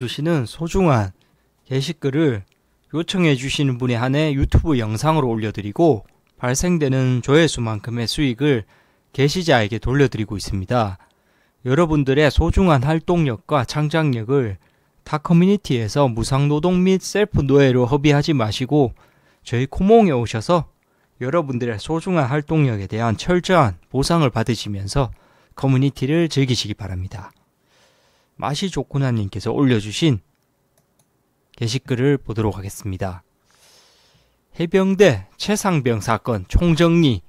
주시는 소중한 게시글을 요청해 주시는 분에 한해 유튜브 영상으로 올려드리고 발생되는 조회수만큼의 수익을 게시자에게 돌려드리고 있습니다. 여러분들의 소중한 활동력과 창작력을 타 커뮤니티에서 무상노동 및 셀프 노예로 허비하지 마시고 저희 코몽에 오셔서 여러분들의 소중한 활동력에 대한 철저한 보상을 받으시면서 커뮤니티를 즐기시기 바랍니다. 맛이 좋구나님께서 올려주신 게시글을 보도록 하겠습니다. 해병대 최상병 사건 총정리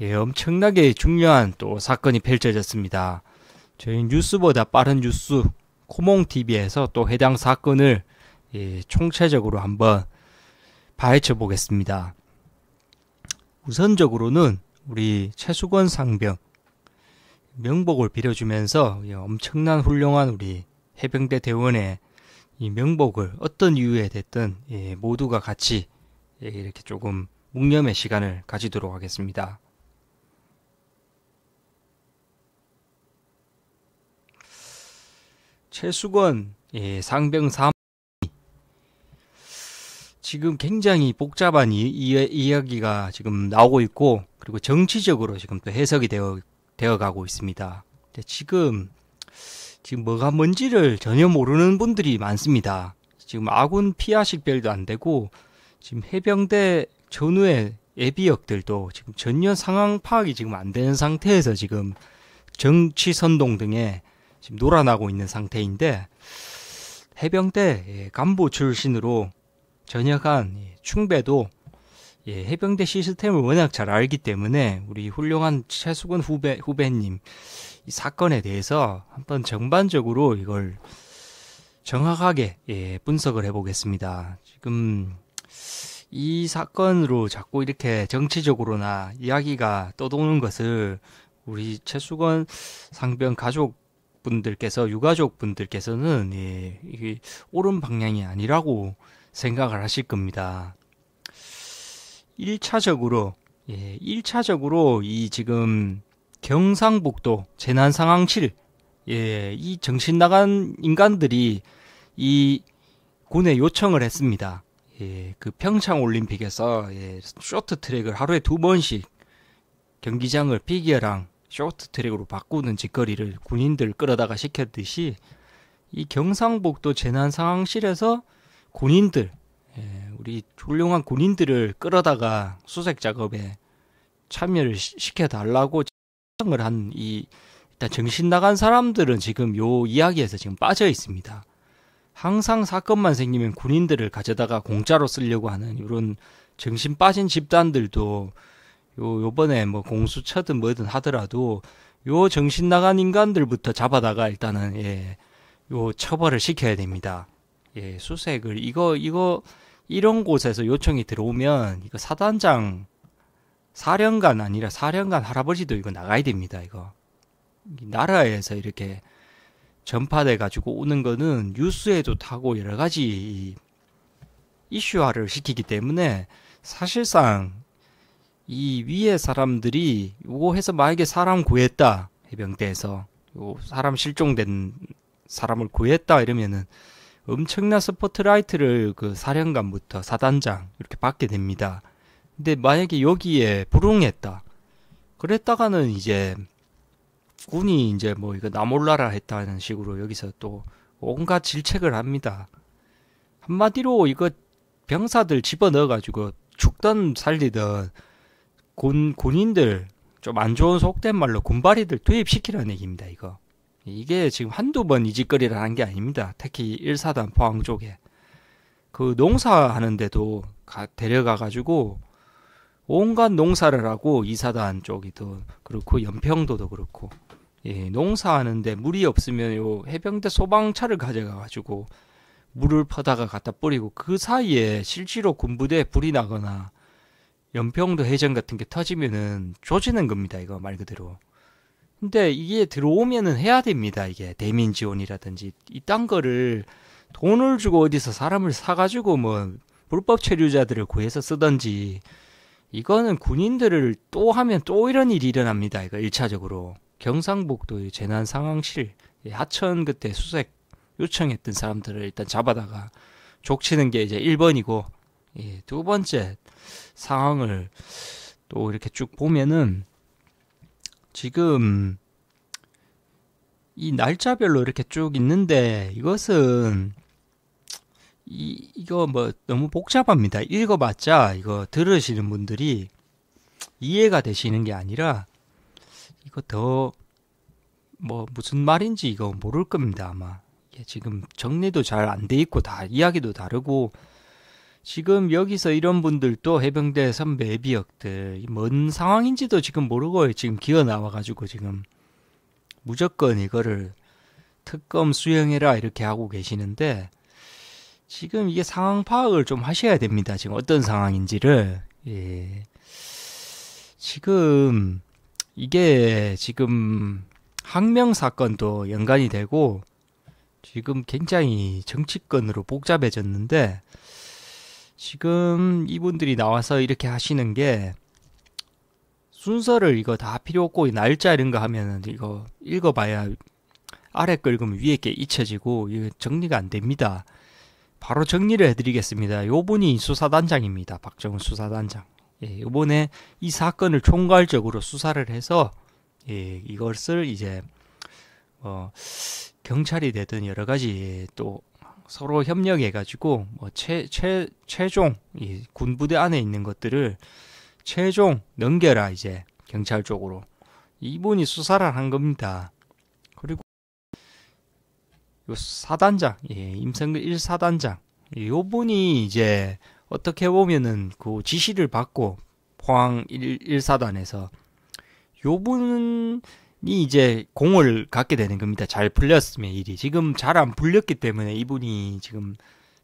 예, 엄청나게 중요한 또 사건이 펼쳐졌습니다. 저희 뉴스보다 빠른 뉴스 코몽TV에서 또 해당 사건을 예, 총체적으로 한번 파헤쳐 보겠습니다. 우선적으로는 우리 최수건 상병 명복을 빌어주면서 엄청난 훌륭한 우리 해병대 대원의 이 명복을 어떤 이유에 됐든 예, 모두가 같이 예, 이렇게 조금 묵념의 시간을 가지도록 하겠습니다. 최수건 예, 상병 3 지금 굉장히 복잡한 이, 이, 이야기가 지금 나오고 있고 그리고 정치적으로 지금 또 해석이 되어 있고 되어가고 있습니다. 지금 지금 뭐가 뭔지를 전혀 모르는 분들이 많습니다. 지금 아군 피아 식별도 안 되고 지금 해병대 전후의 예비역들도 지금 전혀 상황 파악이 지금 안 되는 상태에서 지금 정치 선동 등에 지금 놀아나고 있는 상태인데 해병대 예, 간부 출신으로 전역한 예, 충배도 예, 해병대 시스템을 워낙 잘 알기 때문에 우리 훌륭한 최수근 후배 후배님 이 사건에 대해서 한번 전반적으로 이걸 정확하게 예, 분석을 해보겠습니다. 지금 이 사건으로 자꾸 이렇게 정치적으로나 이야기가 떠도는 것을 우리 최수건 상병 가족 분들께서 유가족 분들께서는 예, 이게 옳은 방향이 아니라고 생각을 하실 겁니다. 1차적으로 예, 1차적으로 이 지금 경상북도 재난 상황실 예, 이 정신 나간 인간들이 이 군에 요청을 했습니다. 예, 그 평창 올림픽에서 예, 쇼트 트랙을 하루에 두 번씩 경기장을 피겨랑 쇼트 트랙으로 바꾸는 짓거리를 군인들 끌어다가 시켰듯이 이 경상북도 재난 상황실에서 군인들 예, 우리 훌륭한 군인들을 끌어다가 수색 작업에 참여를 시, 켜달라고 요청을 한 이 일단 정신 나간 사람들은 지금 요 이야기에서 지금 빠져 있습니다. 항상 사건만 생기면 군인들을 가져다가 공짜로 쓰려고 하는 이런 정신 빠진 집단들도 요 요번에 뭐 공수처든 뭐든 하더라도 요 정신 나간 인간들부터 잡아다가 일단은 예요 처벌을 시켜야 됩니다. 예 수색을 이거 이거 이런 곳에서 요청이 들어오면 이거 사단장 사령관 아니라 사령관 할아버지도 이거 나가야 됩니다. 이거 나라에서 이렇게 전파돼 가지고 오는 거는 뉴스에도 타고 여러 가지 이슈화를 시키기 때문에 사실상 이 위에 사람들이 요거 해서 만약에 사람 구했다 해병대에서 요 사람 실종된 사람을 구했다 이러면은 엄청난 스포트라이트를 그 사령관부터 사단장 이렇게 받게 됩니다. 근데 만약에 여기에 불응했다. 그랬다가는 이제 군이 이제 뭐 이거 나몰라라 했다는 식으로 여기서 또 온갖 질책을 합니다. 한마디로 이거 병사들 집어넣어가지고 죽던살리던 군, 군인들 좀 안 좋은 속된 말로 군바리들 투입시키라는 얘기입니다, 이거. 이게 지금 한두 번 이직거리라는 게 아닙니다. 특히 일사단 포항 쪽에. 그 농사하는데도 가, 데려가가지고 온갖 농사를 하고 이사단 쪽이도 그렇고 연평도도 그렇고 예, 농사하는데 물이 없으면 요 해병대 소방차를 가져가가지고 물을 퍼다가 갖다 뿌리고 그 사이에 실제로 군부대에 불이 나거나 연평도 해전 같은 게 터지면은 조지는 겁니다 이거 말 그대로 근데 이게 들어오면은 해야 됩니다. 이게 대민 지원이라든지 이딴 거를 돈을 주고 어디서 사람을 사가지고 뭐 불법 체류자들을 구해서 쓰던지 이거는 군인들을 또 하면 또 이런 일이 일어납니다. 이거 일차적으로 경상북도 재난 상황실 하천 그때 수색 요청했던 사람들을 일단 잡아다가 족치는 게 이제 1번이고 예, 두 번째 상황을 또 이렇게 쭉 보면은 지금 이 날짜별로 이렇게 쭉 있는데 이것은 이, 이거 뭐 너무 복잡합니다. 읽어봤자 이거 들으시는 분들이 이해가 되시는 게 아니라 이거 더 뭐 무슨 말인지 이거 모를 겁니다 아마. 이게 지금 정리도 잘 안 돼 있고 다 이야기도 다르고 지금 여기서 이런 분들도 해병대 선배 비역들뭔 상황인지도 지금 모르고 지금 기어 나와가지고 지금 무조건 이거를 특검 수행해라 이렇게 하고 계시는데 지금 이게 상황 파악을 좀 하셔야 됩니다. 지금 어떤 상황인지를 예. 지금 이게 지금 항명 사건도 연관이 되고 지금 굉장히 정치권으로 복잡해졌는데 지금 이분들이 나와서 이렇게 하시는 게 순서를 이거 다 필요 없고 날짜 이런 거 하면은 이거 읽어봐야 아래 거 읽으면 위에 게 잊혀지고 이거 정리가 안 됩니다. 바로 정리를 해드리겠습니다. 요분이 수사단장입니다. 박정훈 수사단장. 예, 이번에 이 사건을 총괄적으로 수사를 해서 예, 이것을 이제 어, 경찰이 되든 여러 가지 또 서로 협력해가지고 뭐 최, 최, 최종 이 군부대 안에 있는 것들을 최종 넘겨라 이제 경찰 쪽으로 이분이 수사를 한 겁니다. 그리고 요 사단장 예, 임성근 1사단장 이분이 이제 어떻게 보면은 그 지시를 받고 포항 1, 1사단에서 이분 이제 공을 갖게 되는 겁니다. 잘 풀렸으면 일이 지금 잘 안 풀렸기 때문에 이분이 지금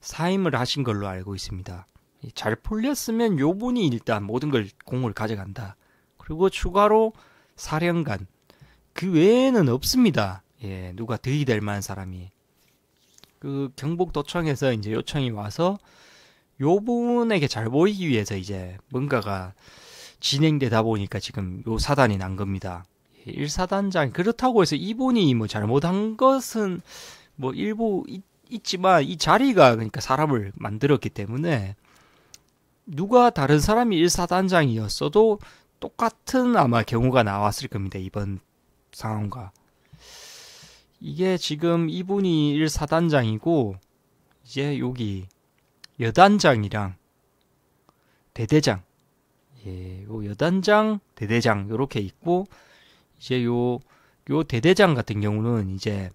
사임을 하신 걸로 알고 있습니다. 잘 풀렸으면 요분이 일단 모든 걸 공을 가져간다. 그리고 추가로 사령관 그 외에는 없습니다. 예, 누가 들이댈 만한 사람이 그 경북도청에서 이제 요청이 와서 요 분에게 잘 보이기 위해서 이제 뭔가가 진행되다 보니까 지금 요 사단이 난 겁니다. 일사단장 그렇다고 해서 이분이 뭐 잘못한 것은 뭐 일부 있, 있지만 이 자리가 그러니까 사람을 만들었기 때문에 누가 다른 사람이 일사단장이었어도 똑같은 아마 경우가 나왔을 겁니다. 이번 상황과. 이게 지금 이분이 일사단장이고 이제 여기 여단장이랑 대대장 예, 요 여단장, 대대장 요렇게 있고 이제 요, 요 대대장 같은 경우는 이제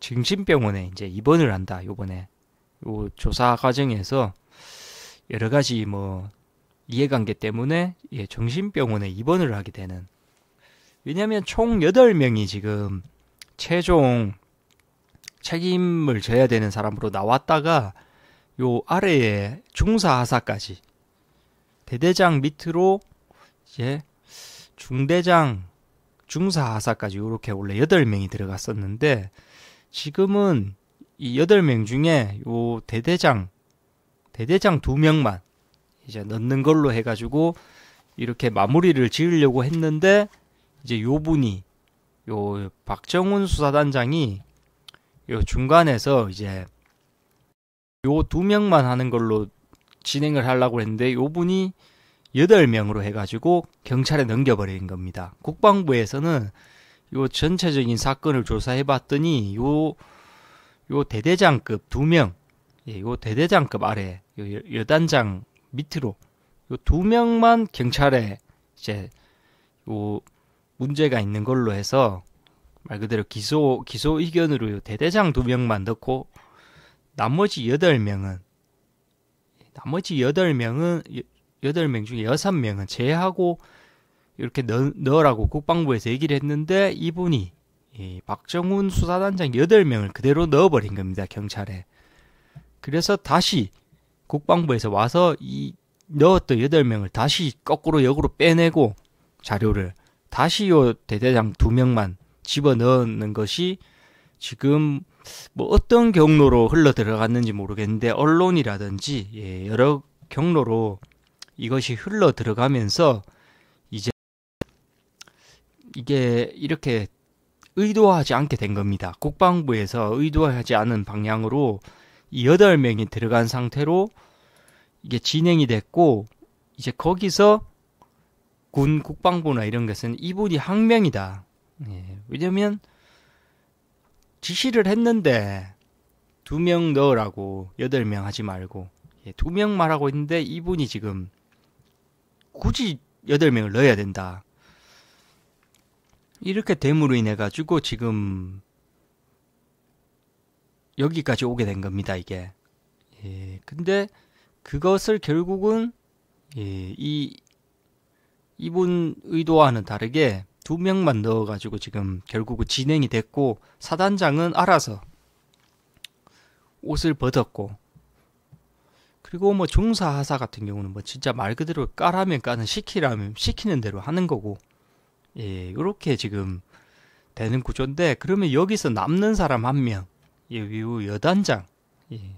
정신병원에 이제 입원을 한다, 요번에. 요 조사 과정에서 여러 가지 뭐 이해관계 때문에 예, 정신병원에 입원을 하게 되는. 왜냐면 하총 여덟 명이 지금 최종 책임을 져야 되는 사람으로 나왔다가 요 아래에 중사하사까지 대대장 밑으로 이제 중대장 중사 하사까지 이렇게 원래 여덟 명이 들어갔었는데 지금은 이 여덟 명 중에 요 대대장 대대장 두 명만 이제 넣는 걸로 해가지고 이렇게 마무리를 지으려고 했는데 이제 요 분이 요 박정훈 수사단장이 요 중간에서 이제 요 두 명만 하는 걸로 진행을 하려고 했는데 요 분이 8명으로 해가지고 경찰에 넘겨버린 겁니다. 국방부에서는 요 전체적인 사건을 조사해 봤더니 요, 요 대대장급 2명, 예, 요 대대장급 아래, 요 여단장 밑으로 요 2명만 경찰에 이제 요 문제가 있는 걸로 해서 말 그대로 기소, 기소 의견으로 요 대대장 2명만 넣고 나머지 8명은 나머지 8명은 여덟 명 중에 여섯 명은 제하고 외 이렇게 넣, 넣으라고 국방부에서 얘기를 했는데 이분이 이 박정훈 수사단장 여덟 명을 그대로 넣어버린 겁니다. 경찰에. 그래서 다시 국방부에서 와서 이 넣었던 여덟 명을 다시 거꾸로 역으로 빼내고 자료를 다시 요 대대장 두 명만 집어 넣는 것이 지금 뭐 어떤 경로로 흘러 들어갔는지 모르겠는데 언론이라든지 예, 여러 경로로 이것이 흘러 들어가면서 이제 이게 이렇게 의도하지 않게 된 겁니다. 국방부에서 의도하지 않은 방향으로 이 8명이 들어간 상태로 이게 진행이 됐고 이제 거기서 군 국방부나 이런 것은 이분이 항명이다. 예, 왜냐면 지시를 했는데 두 명 넣으라고 여덟 명 하지 말고 예, 두 명 말하고 있는데 이분이 지금 굳이 8명을 넣어야 된다. 이렇게 됨으로 인해 가지고 지금 여기까지 오게 된 겁니다, 이게. 예, 근데 그것을 결국은 예, 이 이분 의도와는 다르게 두 명만 넣어 가지고 지금 결국은 진행이 됐고 사단장은 알아서 옷을 벗었고 그리고 뭐 중사하사 같은 경우는 뭐 진짜 말 그대로 까라면 까는 시키라면 시키는 대로 하는 거고 예요렇게 지금 되는 구조인데 그러면 여기서 남는 사람 한명 예, 요 여단장 예.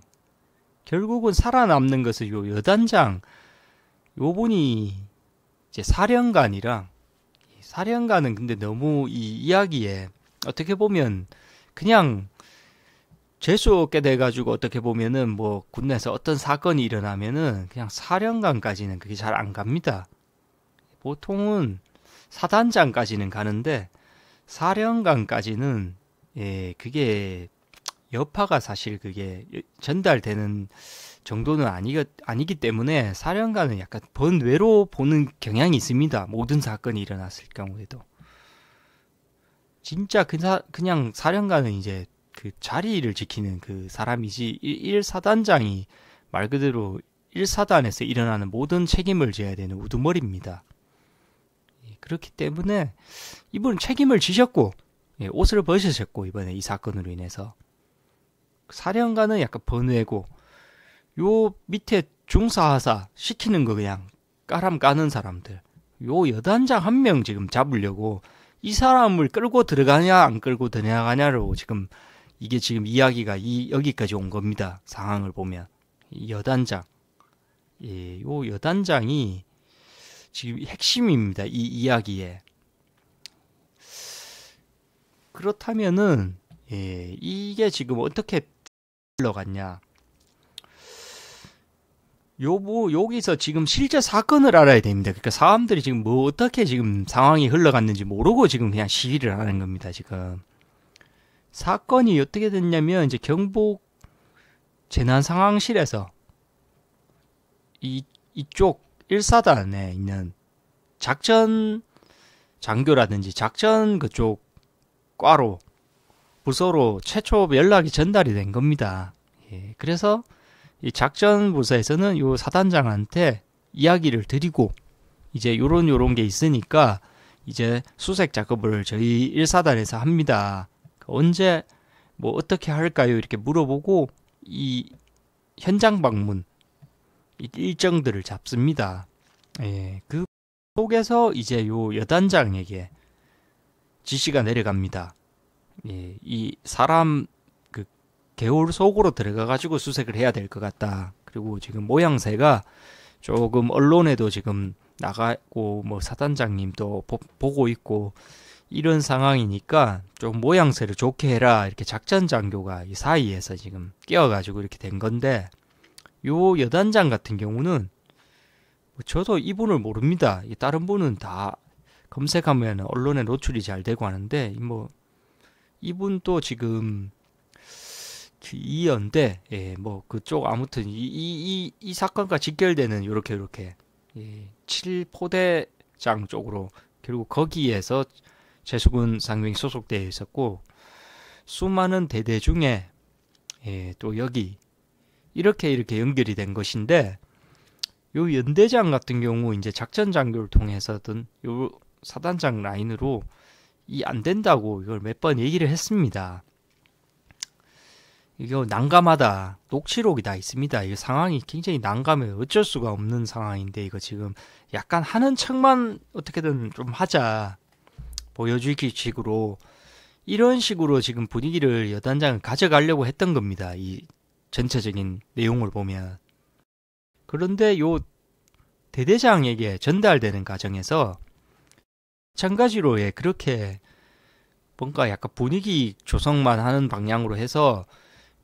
결국은 살아남는 것은 요 여단장 요분이 이제 사령관이랑 사령관은 근데 너무 이 이야기에 어떻게 보면 그냥 재수 없게 돼가지고 어떻게 보면은 뭐 군내에서 어떤 사건이 일어나면은 그냥 사령관까지는 그게 잘 안 갑니다. 보통은 사단장까지는 가는데 사령관까지는 예 그게 여파가 사실 그게 전달되는 정도는 아니, 아니기 때문에 사령관은 약간 번외로 보는 경향이 있습니다. 모든 사건이 일어났을 경우에도. 진짜 그 그냥 사령관은 이제 그 자리를 지키는 그 사람이지 1사단장이 말 그대로 1사단에서 일어나는 모든 책임을 져야 되는 우두머리입니다. 예, 그렇기 때문에 이분은 책임을 지셨고 예, 옷을 벗으셨고 이번에 이 사건으로 인해서 그 사령관은 약간 번외고 요 밑에 중사하사 시키는 거 그냥 까람 까는 사람들 요 여단장 한 명 지금 잡으려고 이 사람을 끌고 들어가냐 안 끌고 들어가냐로 지금 이게 지금 이야기가 이 여기까지 온 겁니다. 상황을 보면 여단장, 예, 요 여단장이 지금 핵심입니다. 이 이야기에 그렇다면은 예, 이게 지금 어떻게 흘러갔냐? 요뭐 여기서 지금 실제 사건을 알아야 됩니다. 그러니까 사람들이 지금 뭐 어떻게 지금 상황이 흘러갔는지 모르고 지금 그냥 시위를 하는 겁니다. 지금 사건이 어떻게 됐냐면 이제 경북 재난 상황실에서 이 이쪽 1사단에 있는 작전 장교라든지 작전 그쪽 과로 부서로 최초 연락이 전달이 된 겁니다. 예, 그래서 이 작전 부서에서는 요 사단장한테 이야기를 드리고 이제 요런 요런 게 있으니까 이제 수색 작업을 저희 1사단에서 합니다. 언제 뭐 어떻게 할까요? 이렇게 물어보고 이 현장 방문 일정들을 잡습니다. 예, 그 속에서 이제 요 여단장에게 지시가 내려갑니다. 예, 이 사람 그 개울 속으로 들어가 가지고 수색을 해야 될 것 같다. 그리고 지금 모양새가 조금 언론에도 지금 나가고 뭐 사단장님도 보, 보고 있고 이런 상황이니까 좀 모양새를 좋게 해라 이렇게 작전장교가 이 사이에서 지금 끼어가지고 이렇게 된 건데 요 여단장 같은 경우는 뭐 저도 이분을 모릅니다. 다른 분은 다 검색하면 언론에 노출이 잘 되고 하는데 뭐 이분 도 지금 그 이연대 예, 뭐 그쪽 아무튼 이이 이 사건과 직결되는 요렇게 요렇게 예, 칠포대장 쪽으로 결국 거기에서 최수근 상병이 소속되어 있었고 수많은 대대 중에 예, 또 여기 이렇게 이렇게 연결이 된 것인데 요 연대장 같은 경우 이제 작전 장교를 통해서든 요 사단장 라인으로 이 안 된다고 이걸 몇 번 얘기를 했습니다. 이거 난감하다. 녹취록이 다 있습니다. 이 상황이 굉장히 난감해요. 어쩔 수가 없는 상황인데 이거 지금 약간 하는 척만 어떻게든 좀 하자. 보여주기 식으로 이런 식으로 지금 분위기를 여단장을 가져가려고 했던 겁니다. 이 전체적인 내용을 보면. 그런데 요 대대장에게 전달되는 과정에서 마찬가지로 예, 그렇게 뭔가 약간 분위기 조성만 하는 방향으로 해서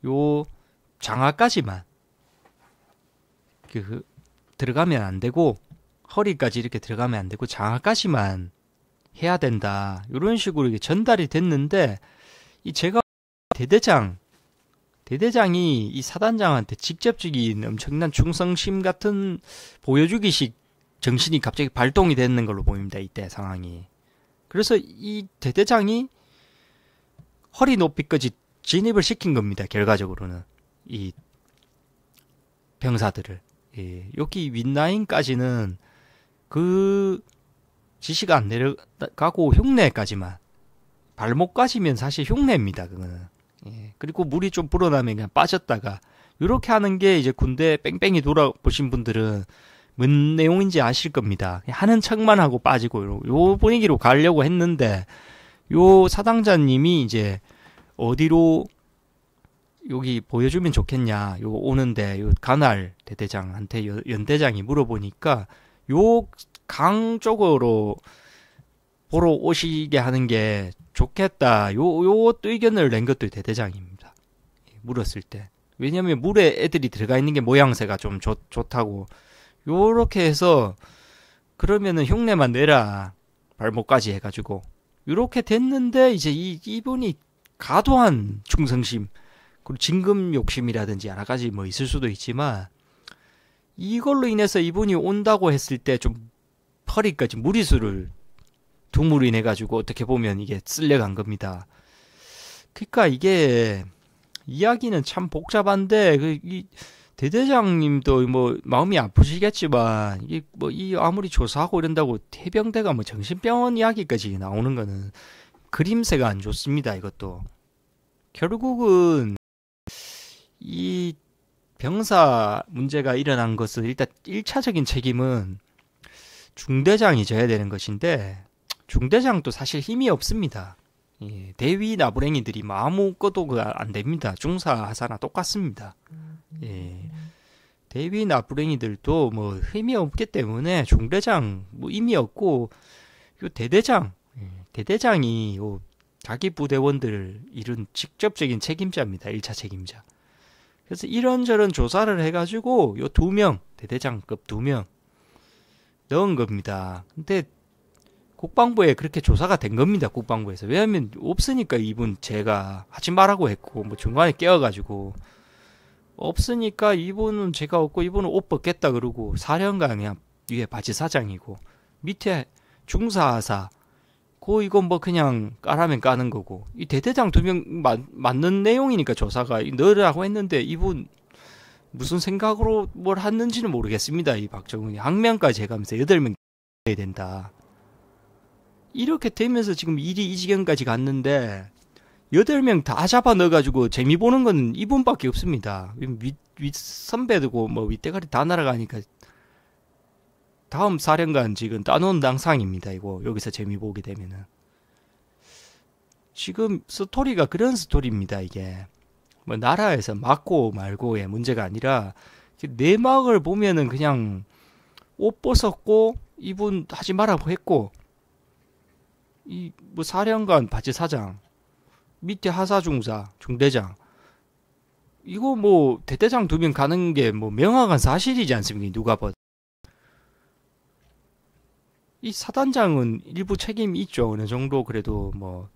요 장화까지만 그 들어가면 안 되고 허리까지 이렇게 들어가면 안 되고 장화까지만 해야 된다. 이런 식으로 이게 전달이 됐는데 이 제가 대대장 대대장이 이 사단장한테 직접적인 엄청난 충성심 같은 보여주기식 정신이 갑자기 발동이 되는 걸로 보입니다. 이때 상황이. 그래서 이 대대장이 허리 높이까지 진입을 시킨 겁니다. 결과적으로는 이 병사들을 예, 여기 윗라인까지는 그 지시가 안 내려가고 흉내까지만 발목까지면 사실 흉내입니다. 그거는. 예. 그리고 물이 좀 불어나면 그냥 빠졌다가 이렇게 하는 게 이제 군대 뺑뺑이 돌아보신 분들은 뭔 내용인지 아실 겁니다. 하는 척만 하고 빠지고 요, 요 분위기로 가려고 했는데 요 사당자님이 이제 어디로 여기 보여주면 좋겠냐 요 오는데 요 간할 대대장한테 연, 연대장이 물어보니까 요 강적으로 보러 오시게 하는 게 좋겠다. 요, 요것도 의견을 낸 것도 대대장입니다. 물었을 때. 왜냐면 물에 애들이 들어가 있는 게 모양새가 좀 좋, 좋다고. 요렇게 해서, 그러면은 흉내만 내라. 발목까지 해가지고. 요렇게 됐는데, 이제 이, 이분이 과도한 충성심, 그리고 진금 욕심이라든지 여러 가지 뭐 있을 수도 있지만, 이걸로 인해서 이분이 온다고 했을 때좀 허리까지 무리수를 둠물로 인해 가지고 어떻게 보면 이게 쓸려간 겁니다. 그러니까 이게 이야기는 참 복잡한데 그 이 대대장님도 뭐 마음이 아프시겠지만 이게 뭐이 아무리 조사하고 이런다고 해병대가 뭐 정신병원 이야기까지 나오는 거는 그림새가 안 좋습니다. 이것도 결국은 이 병사 문제가 일어난 것은 일단 일차적인 책임은 중대장이 져야 되는 것인데 중대장도 사실 힘이 없습니다. 예, 대위 나부랭이들이 뭐 아무것도 안 됩니다. 중사 하사나 똑같습니다. 음. 예, 대위 나부랭이들도 뭐 힘이 없기 때문에 중대장 뭐 힘이 없고 요 대대장 예, 대대장이 요 자기 부대원들 이룬 직접적인 책임자입니다. 1차 책임자. 그래서 이런저런 조사를 해가지고 요 두 명, 대대장급 두 명, 넣은 겁니다. 근데 국방부에 그렇게 조사가 된 겁니다. 국방부에서. 왜냐면 없으니까 이분 제가 하지 말라고 했고 뭐 중간에 깨어가지고 없으니까 이분은 제가 없고 이분은 옷 벗겠다 그러고 사령관이야 위에 바지 사장이고 밑에 중사사고 이건 뭐 그냥 까라면 까는 거고 이 대대장 두 명 맞는 내용이니까 조사가 넣으라고 했는데 이분 무슨 생각으로 뭘 했는지는 모르겠습니다. 이 박정훈이 항명까지 해가면서 여덟 명 해야 된다. 이렇게 되면서 지금 일이 이 지경까지 갔는데 여덟 명 다 잡아 넣어가지고 재미 보는 건 이분밖에 없습니다. 윗, 선배도고뭐 윗대가리 다 날아가니까 다음 사령관 지금 따놓은 당상입니다. 이거 여기서 재미 보게 되면은 지금 스토리가 그런 스토리입니다. 이게 뭐 나라에서 맞고 말고의 문제가 아니라 내막을 보면은 그냥 옷 벗었고 이분 하지 말라고 했고 이 뭐 사령관 바지 사장 밑에 하사중사 중대장 이거 뭐 대대장 두 명 가는 게 뭐 명확한 사실이지 않습니까 누가 봐 이 사단장은 일부 책임이 있죠 어느 정도 그래도 뭐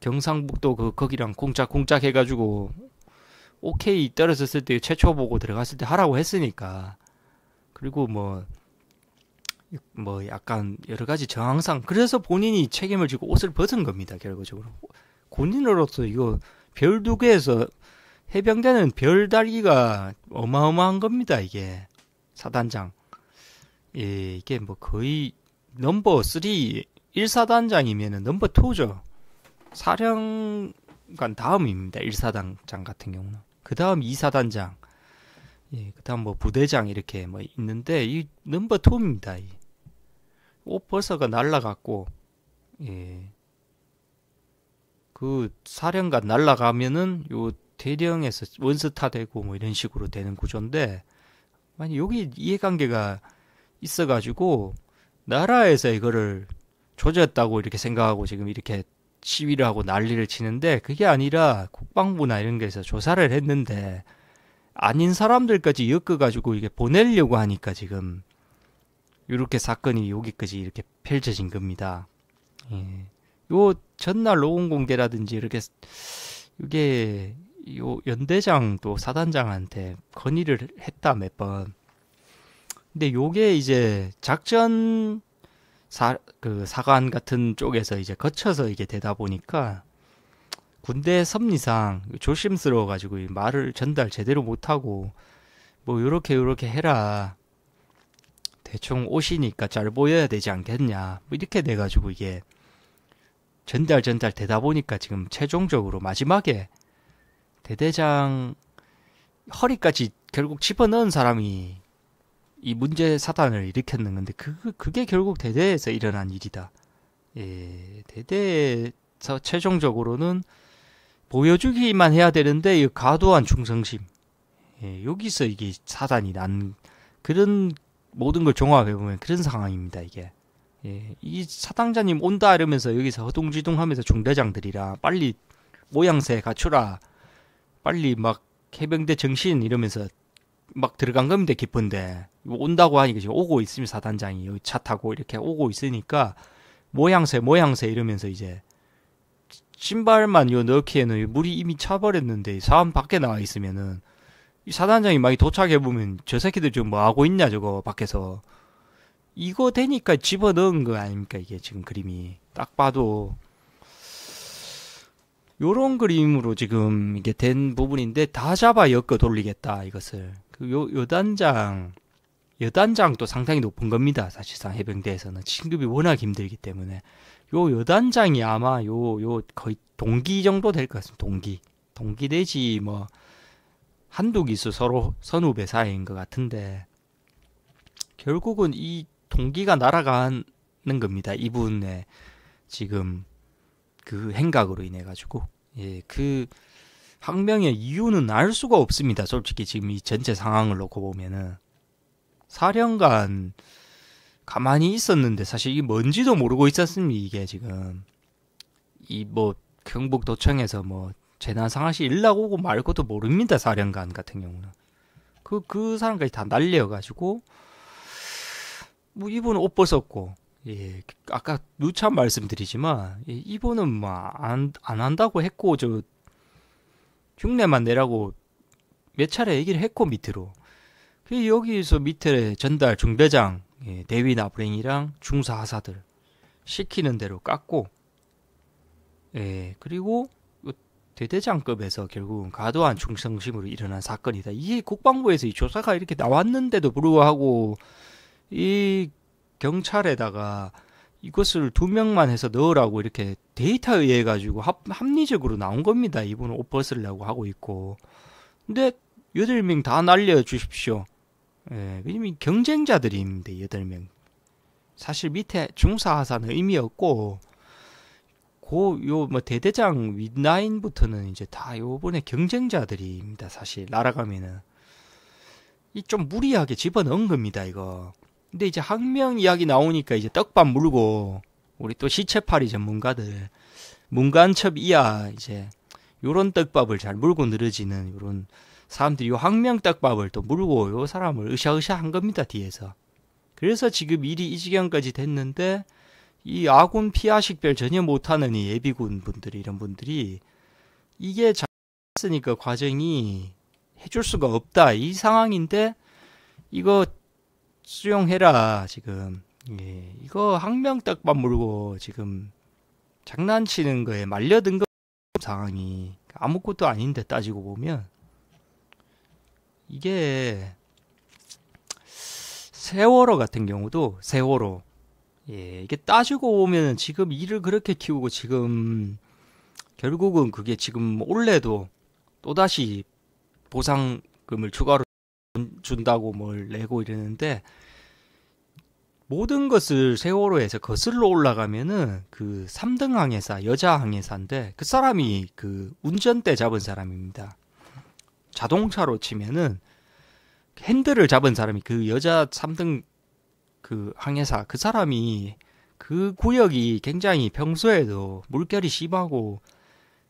경상북도 그 거기랑 공짝 공짝 해가지고 오케이 떨어졌을 때 최초 보고 들어갔을 때 하라고 했으니까 그리고 뭐뭐 뭐 약간 여러 가지 정황상 그래서 본인이 책임을 지고 옷을 벗은 겁니다 결과적으로 본인으로서 이거 별 두개에서 해병대는 별 달기가 어마어마한 겁니다 이게 사단장 예, 이게 뭐 거의 넘버 3 1사단장이면은 넘버 2죠 사령관 다음입니다. 1사단장 같은 경우는. 그 다음 이사단장 예, 그 다음 뭐 부대장 이렇게 뭐 있는데 이 넘버 투입니다. 이. 오퍼서가 날라갔고 예. 그 사령관 날라가면은 요 대령에서 원스타 되고 뭐 이런 식으로 되는 구조인데 만약 여기 이해관계가 있어가지고 나라에서 이거를 조졌다고 이렇게 생각하고 지금 이렇게 시위를 하고 난리를 치는데 그게 아니라 국방부나 이런 데서 조사를 했는데 아닌 사람들까지 엮어가지고 이게 보내려고 하니까 지금 이렇게 사건이 여기까지 이렇게 펼쳐진 겁니다. 예. 요 전날 로운 공개라든지 이렇게 이게 요 연대장도 사단장한테 건의를 했다 몇 번. 근데 요게 이제 작전 사, 그 사관 같은 쪽에서 이제 거쳐서 이게 되다 보니까 군대 섭리상 조심스러워 가지고 말을 전달 제대로 못하고 뭐 요렇게 요렇게 해라 대충 옷이니까 잘 보여야 되지 않겠냐 뭐 이렇게 돼 가지고 이게 전달 전달 되다 보니까 지금 최종적으로 마지막에 대대장 허리까지 결국 집어넣은 사람이 이 문제 사단을 일으켰는 건데 그, 그 그게 결국 대대에서 일어난 일이다. 예, 대대에서 최종적으로는 보여주기만 해야 되는데 이 과도한 충성심 예, 여기서 이게 사단이 난 그런 모든 걸 종합해 보면 그런 상황입니다 이게. 예, 이 사당자님 온다 이러면서 여기서 허둥지둥하면서 중대장들이라 빨리 모양새 갖추라 빨리 막 해병대 정신 이러면서 막 들어간 겁니다 깊은데 뭐 온다고 하니까 지금 오고 있으면 사단장이 여기 차 타고 이렇게 오고 있으니까 모양새 모양새 이러면서 이제 신발만 요 넣기에는 물이 이미 차버렸는데 사람 밖에 나와 있으면은 이 사단장이 막 도착해 보면 저 새끼들 지금 뭐 하고 있냐 저거 밖에서 이거 되니까 집어 넣은 거 아닙니까 이게 지금 그림이 딱 봐도 요런 그림으로 지금 이게 된 부분인데 다 잡아 엮어 돌리겠다 이것을 그 요, 요단장 여단장도 상당히 높은 겁니다. 사실상 해병대에서는 진급이 워낙 힘들기 때문에 요 여단장이 아마 요요 요 거의 동기 정도 될 것 같습니다. 동기 동기 되지 뭐 한두 기수 서로 선후배 사이인 것 같은데 결국은 이 동기가 날아가는 겁니다. 이분의 지금 그 행각으로 인해 가지고 예그 항명의 이유는 알 수가 없습니다. 솔직히 지금 이 전체 상황을 놓고 보면은 사령관 가만히 있었는데 사실 이 뭔지도 모르고 있었습니다. 이게 지금 이 뭐 경북 도청에서 뭐 재난 상황시 일락 오고 말고도 모릅니다. 사령관 같은 경우는 그그 그 사람까지 다 날려가지고 뭐 이분 은옷 벗었고 예, 아까 누차 말씀드리지만 이분은 뭐 안안 안 한다고 했고 저 흉내만 내라고 몇 차례 얘기를 했고 밑으로 그 여기서 밑에 전달 중대장 예, 대위 나부랭이랑 중사 하사들 시키는 대로 깎고 예 그리고 대대장급에서 결국은 과도한 충성심으로 일어난 사건이다. 이게 국방부에서 이 조사가 이렇게 나왔는데도 불구하고 이 경찰에다가 이것을 두 명만 해서 넣으라고 이렇게 데이터에 의해 가지고 합, 합리적으로 나온 겁니다. 이분은 옷 벗으려고 하고 있고. 근데 여덟 명 다 날려 주십시오. 예, 왜냐면 경쟁자들입니다 여덟 명. 사실 밑에 중사하사는 의미 없고 고 요 뭐 대대장 윗라인부터는 이제 다 요번에 경쟁자들입니다. 사실 날아가면은 이 좀 무리하게 집어넣은 겁니다. 이거. 근데 이제 항명 이야기 나오니까 이제 떡밥 물고 우리 또 시체파리 전문가들 문간첩 이하 이제 요런 떡밥을 잘 물고 늘어지는 요런 사람들이 요 항명 떡밥을 또 물고 요 사람을 으샤으샤 한 겁니다 뒤에서 그래서 지금 일이 이 지경까지 됐는데 이 아군 피아 식별 전혀 못하는 이 예비군 분들이 이런 분들이 이게 잘했으니까 과정이 해줄 수가 없다 이 상황인데 이거 수용해라 지금 예, 이거 항명딱밥 물고 지금 장난치는 거에 말려든 거 상황이 아무것도 아닌데 따지고 보면 이게 세월호 같은 경우도 세월호 예, 이게 따지고 보면 지금 일을 그렇게 키우고 지금 결국은 그게 지금 올해도 또다시 보상금을 추가로 준다고 뭘 내고 이러는데 모든 것을 세월호에서 거슬러 올라가면은 그 3등 항해사 여자 항해사인데 그 사람이 그 운전대 잡은 사람입니다. 자동차로 치면은 핸들을 잡은 사람이 그 여자 3등 그 항해사 그 사람이 그 구역이 굉장히 평소에도 물결이 심하고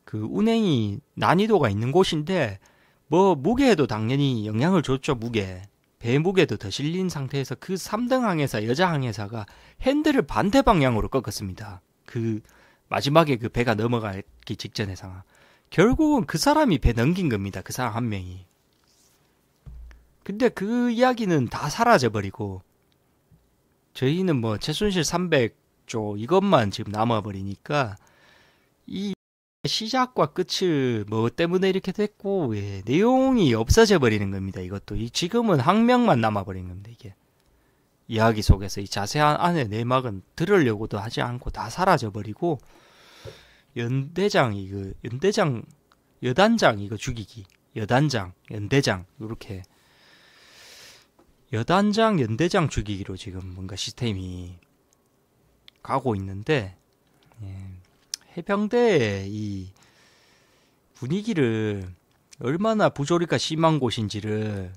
그 운행이 난이도가 있는 곳인데 뭐 무게에도 당연히 영향을 줬죠 무게 배목에도 더 실린 상태에서 그 3등 항해사 여자 항해사가 핸들을 반대 방향으로 꺾었습니다. 그 마지막에 그 배가 넘어가기 직전의 상황. 결국은 그 사람이 배 넘긴 겁니다. 그 사람 한 명이. 근데 그 이야기는 다 사라져버리고 저희는 뭐 최순실 300조 이것만 지금 남아버리니까 이 시작과 끝을 뭐 때문에 이렇게 됐고 예, 내용이 없어져 버리는 겁니다. 이것도 이 지금은 항명만 남아 버린 겁니다. 이게 이야기 속에서 이 자세한 안에 내막은 들으려고도 하지 않고 다 사라져 버리고 연대장 이거 그, 연대장 여단장 이거 죽이기 여단장 연대장 이렇게 여단장 연대장 죽이기로 지금 뭔가 시스템이 가고 있는데 예. 해병대의 이 분위기를 얼마나 부조리가 심한 곳인지를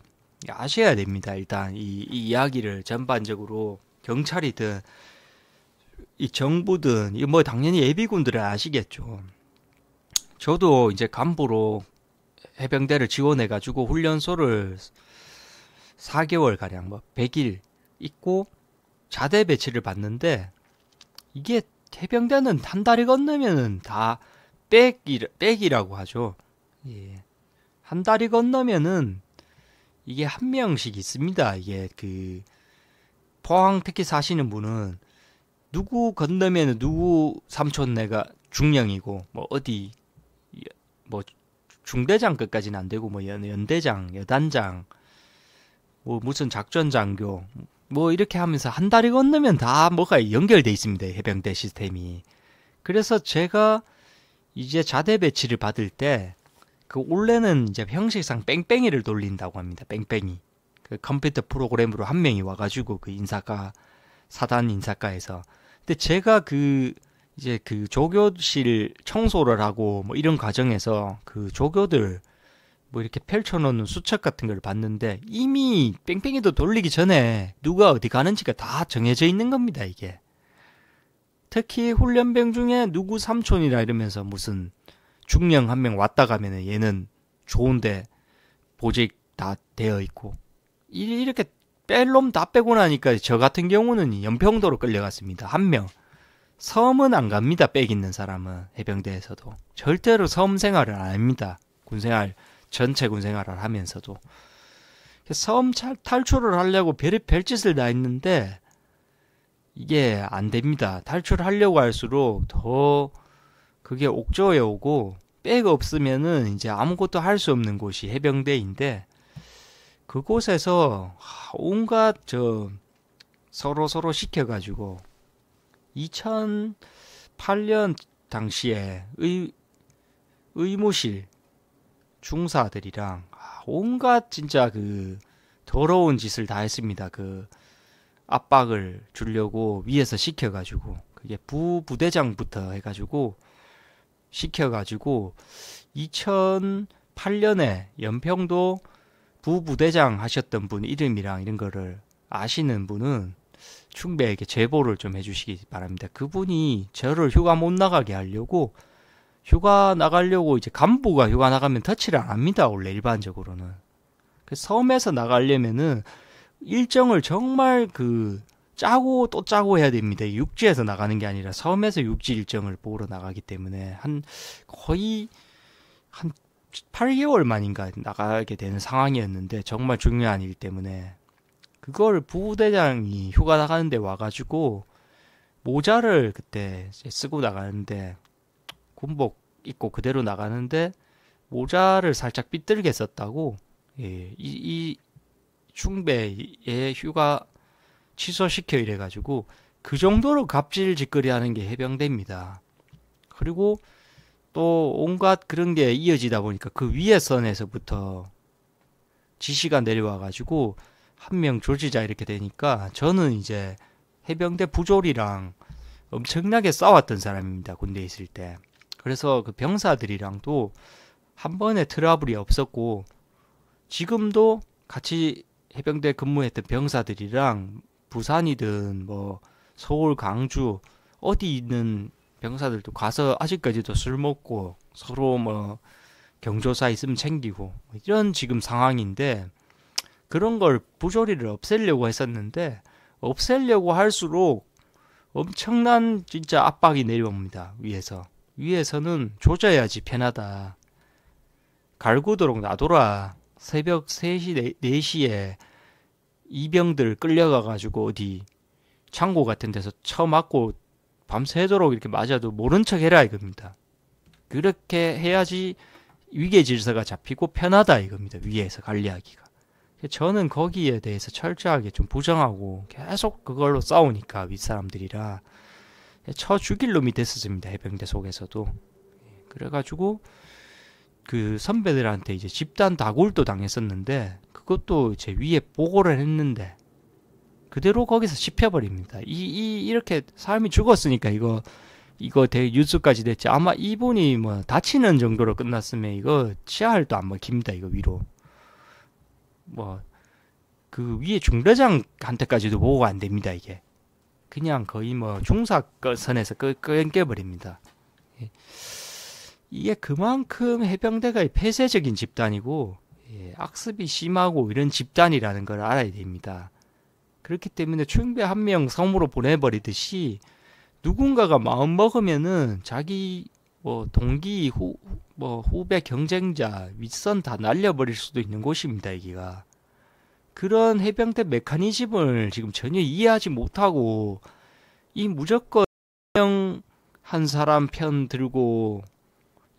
아셔야 됩니다. 일단 이, 이 이야기를 전반적으로 경찰이든 이 정부든 이 뭐 당연히 예비군들은 아시겠죠. 저도 이제 간부로 해병대를 지원해 가지고 훈련소를 4개월 가량 뭐 100일 있고 자대 배치를 받는데 이게 해병대는 한 다리 건너면은 다 백이 백이라고 하죠. 예. 한 다리 건너면은 이게 한 명씩 있습니다. 이게 그 포항 특히 사시는 분은 누구 건너면 누구 삼촌 네가 중령이고 뭐 어디 뭐 중대장 끝까지는 안 되고 뭐 연, 연대장, 여단장 뭐 무슨 작전 장교 뭐 이렇게 하면서 한 다리 건너면 다 뭐가 연결돼 있습니다. 해병대 시스템이. 그래서 제가 이제 자대 배치를 받을 때그 원래는 이제 형식상 뺑뺑이를 돌린다고 합니다. 뺑뺑이. 그 컴퓨터 프로그램으로 한 명이 와가지고 그 인사과 사단 인사과에서 근데 제가 그 이제 그 조교실 청소를 하고 뭐 이런 과정에서 그 조교들 뭐 이렇게 펼쳐놓는 수첩 같은 걸 봤는데 이미 뺑뺑이도 돌리기 전에 누가 어디 가는지가 다 정해져 있는 겁니다, 이게. 특히 훈련병 중에 누구 삼촌이라 이러면서 무슨 중령 한 명 왔다 가면은 얘는 좋은데 보직 다 되어 있고 이렇게 뺄 놈 다 빼고 나니까 저 같은 경우는 연평도로 끌려갔습니다. 한 명. 섬은 안 갑니다. 빽 있는 사람은 해병대에서도 절대로 섬 생활을 안 합니다. 군 생활 전체 군 생활을 하면서도 섬 탈출을 하려고 별, 별짓을 다 했는데 이게 안 됩니다. 탈출하려고 을 할수록 더 그게 옥저에 오고 백 없으면은 이제 아무것도 할 수 없는 곳이 해병대인데 그곳에서 온갖 저 서로 서로 시켜가지고 2008년 당시에 의, 의무실 중사들이랑 아, 온갖 진짜 그 더러운 짓을 다 했습니다. 그 압박을 주려고 위에서 시켜가지고 그게 부 부대장부터 해가지고 시켜가지고 2008년에 연평도 부 부대장 하셨던 분 이름이랑 이런 거를 아시는 분은 충배에게 제보를 좀 해주시기 바랍니다. 그분이 저를 휴가 못 나가게 하려고 휴가 나가려고 이제 간부가 휴가 나가면 터치를 안 합니다. 원래 일반적으로는. 그래서 섬에서 나가려면은 일정을 정말 그 짜고 또 짜고 해야 됩니다. 육지에서 나가는 게 아니라 섬에서 육지 일정을 보러 나가기 때문에 한 거의 한 8개월 만인가 나가게 되는 상황이었는데 정말 중요한 일 때문에 그걸 부대장이 휴가 나가는데 와가지고 모자를 그때 쓰고 나가는데 군복 입고 그대로 나가는데 모자를 살짝 삐뚤게 썼다고 예, 이, 이 충배의 휴가 취소시켜 이래가지고 그 정도로 갑질 짓거리하는 게 해병대입니다. 그리고 또 온갖 그런 게 이어지다 보니까 그 위에 선에서부터 지시가 내려와가지고 한 명 조지자 이렇게 되니까 저는 이제 해병대 부조리랑 엄청나게 싸웠던 사람입니다. 군대에 있을 때. 그래서 그 병사들이랑도 한 번의 트러블이 없었고 지금도 같이 해병대 근무했던 병사들이랑 부산이든 뭐 서울 광주 어디 있는 병사들도 가서 아직까지도 술 먹고 서로 뭐 경조사 있으면 챙기고 뭐 이런 지금 상황인데 그런 걸 부조리를 없애려고 했었는데 없애려고 할수록 엄청난 진짜 압박이 내려옵니다 위에서 위에서는 조져야지 편하다. 갈구도록 놔둬라. 새벽 3시, 4시에 이병들 끌려가가지고 어디 창고 같은 데서 쳐맞고 밤새도록 이렇게 맞아도 모른 척 해라 이겁니다. 그렇게 해야지 위계 질서가 잡히고 편하다 이겁니다. 위에서 관리하기가. 저는 거기에 대해서 철저하게 좀 부정하고 계속 그걸로 싸우니까 윗사람들이라 쳐 죽일 놈이 됐었습니다. 해병대 속에서도. 예, 그래가지고 그 선배들한테 이제 집단 다굴도 당했었는데 그것도 제 위에 보고를 했는데 그대로 거기서 씹혀버립니다. 이, 이 이렇게 사람이 죽었으니까 이거 이거 대 뉴스까지 됐지. 아마 이분이 뭐 다치는 정도로 끝났으면 이거 치아할도 안 먹힙니다. 이거 위로 뭐 그 위에 중대장한테까지도 보고가 안 됩니다. 이게 그냥 거의 뭐 중사선에서 끊겨버립니다. 예. 이게 그만큼 해병대가 폐쇄적인 집단이고 예, 악습이 심하고 이런 집단이라는 걸 알아야 됩니다. 그렇기 때문에 충배 한명 섬으로 보내버리듯이 누군가가 마음 먹으면은 자기 뭐 동기 후, 뭐 후배 경쟁자 윗선 다 날려버릴 수도 있는 곳입니다 여기가 그런 해병대 메커니즘을 지금 전혀 이해하지 못하고 이 무조건 한 사람 편 들고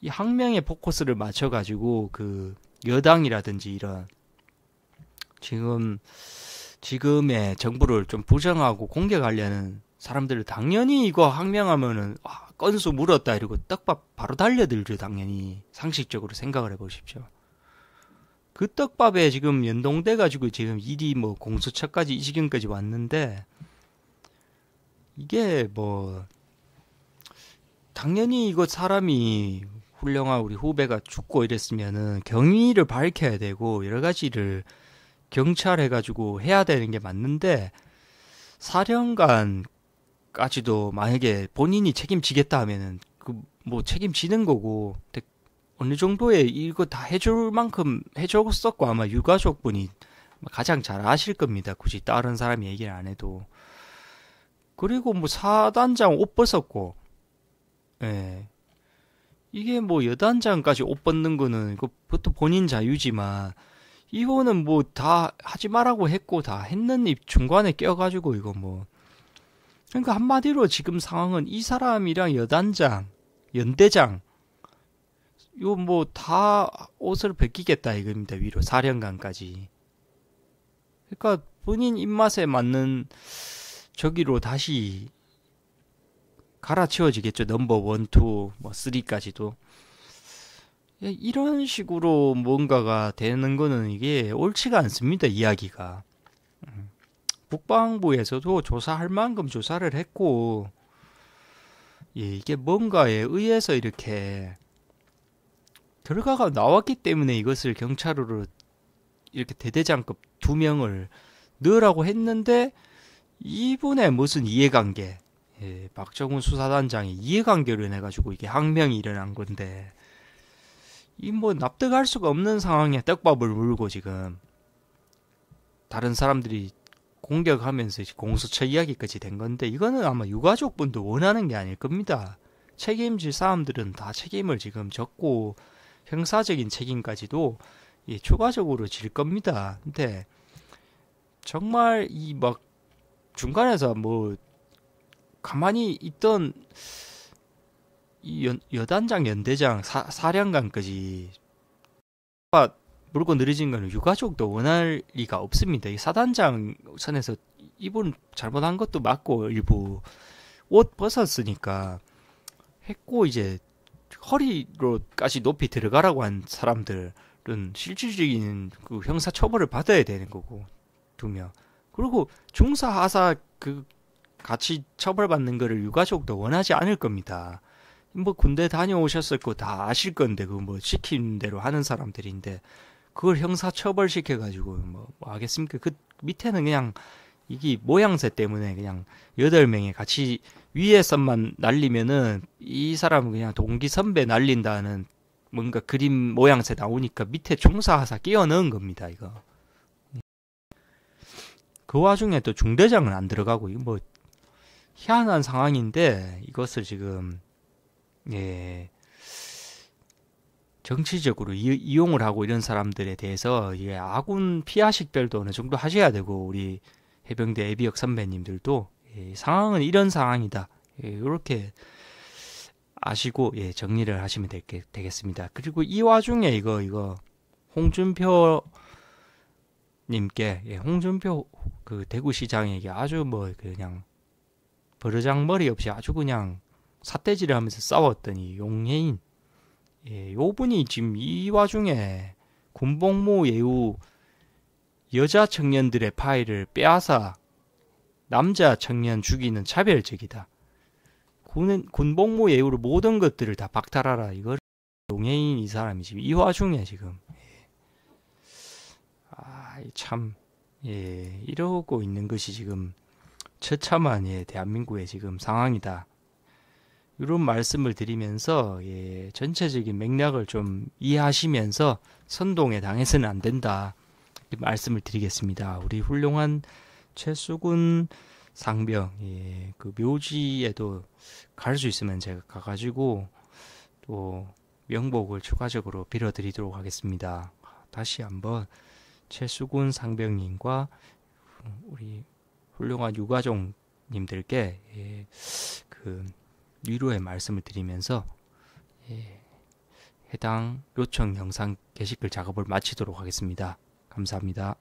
이 항명에 포커스를 맞춰 가지고 그 여당이라든지 이런 지금 지금의 정부를 좀 부정하고 공격하려는 사람들을 당연히 이거 항명하면은 와, 건수 물었다 이러고 떡밥 바로 달려들죠 당연히 상식적으로 생각을 해보십시오. 그 떡밥에 지금 연동돼 가지고 지금 일이 뭐 공수처까지 이 지경까지 왔는데 이게 뭐 당연히 이거 사람이 훌륭한 우리 후배가 죽고 이랬으면은 경위를 밝혀야 되고 여러 가지를 경찰해 가지고 해야 되는 게 맞는데 사령관까지도 만약에 본인이 책임지겠다 하면은 그 뭐 책임지는 거고 근데 어느 정도의 이거 다 해줄 만큼 해줬었고 아마 유가족분이 가장 잘 아실 겁니다. 굳이 다른 사람 얘기를 안 해도. 그리고 뭐 사단장 옷 벗었고, 예. 이게 뭐 여단장까지 옷 벗는 거는 그것도 본인 자유지만, 이거는 뭐 다 하지 말라고 했고 다 했는 입 중간에 껴가지고 이거 뭐. 그러니까 한마디로 지금 상황은 이 사람이랑 여단장, 연대장, 요뭐다 옷을 벗기겠다 이겁니다. 위로 사령관까지 그러니까 본인 입맛에 맞는 저기로 다시 갈아치워지겠죠. 넘버 원, 투, 뭐 쓰리까지도. 예, 이런 식으로 뭔가가 되는 거는 이게 옳지가 않습니다. 이야기가. 음. 국방부에서도 조사할 만큼 조사를 했고, 예, 이게 뭔가에 의해서 이렇게 들어가가 나왔기 때문에 이것을 경찰으로 이렇게 대대장급 두 명을 넣으라고 했는데 이분의 무슨 이해관계 예, 박정훈 수사단장이 이해관계로 인해 가지고 이게 항명이 일어난 건데 이 뭐 납득할 수가 없는 상황에 떡밥을 물고 지금 다른 사람들이 공격하면서 공수처 이야기까지 된 건데 이거는 아마 유가족분도 원하는 게 아닐 겁니다. 책임질 사람들은 다 책임을 지금 적고 형사적인 책임까지도 예, 추가적으로 질 겁니다. 근데 정말 이 막 중간에서 뭐 가만히 있던 이 여, 여단장, 연대장, 사, 사령관까지 아, 물고 늘어진 거는 유가족도 원할 리가 없습니다. 이 사단장 선에서 이분 잘못한 것도 맞고 일부 옷 벗었으니까 했고 이제 허리로까지 높이 들어가라고 한 사람들은 실질적인 그 형사 처벌을 받아야 되는 거고 두 명. 그리고 중사 하사 그 같이 처벌받는 거를 유가족도 원하지 않을 겁니다. 뭐 군대 다녀오셨었고 다 아실 건데 그 뭐시키는 대로 하는 사람들인데 그걸 형사 처벌 시켜 가지고 뭐, 뭐 하겠습니까? 그 밑에는 그냥 이게 모양새 때문에 그냥 여덟 명이 같이 위에서만 날리면은 이 사람은 그냥 동기 선배 날린다는 뭔가 그림 모양새 나오니까 밑에 종사하사 끼워 넣은 겁니다, 이거. 그 와중에 또 중대장은 안 들어가고, 이거 뭐, 희한한 상황인데, 이것을 지금, 예, 정치적으로 이, 용을 하고 이런 사람들에 대해서, 이게 아군 피하식별도 어느 정도 하셔야 되고, 우리 해병대 예비역 선배님들도 예, 상황은 이런 상황이다. 예, 이렇게 아시고 예, 정리를 하시면 되, 되겠습니다. 그리고 이 와중에 이거 이거 홍준표 님께 예, 홍준표 그 대구시장에게 아주 뭐 그냥 버르장머리 없이 아주 그냥 삿대질을 하면서 싸웠던이 용해인 예, 요 분이 지금 이 와중에 군복무 예우 여자 청년들의 파일을 빼앗아 남자 청년 죽이는 차별적이다. 군, 군복무 예우로 모든 것들을 다 박탈하라. 이걸 용해인 이 사람이 지금 이 와중에 지금 아참 예, 이러고 있는 것이 지금 처참한 예, 대한민국의 지금 상황이다. 이런 말씀을 드리면서 예, 전체적인 맥락을 좀 이해하시면서 선동에 당해서는 안 된다. 말씀을 드리겠습니다. 우리 훌륭한 최수근 상병 예, 그 묘지에도 갈 수 있으면 제가 가가지고 또 명복을 추가적으로 빌어드리도록 하겠습니다. 다시 한번 최수군 상병님과 우리 훌륭한 유가족님들께 예, 그 위로의 말씀을 드리면서 예, 해당 요청 영상 게시글 작업을 마치도록 하겠습니다. 감사합니다.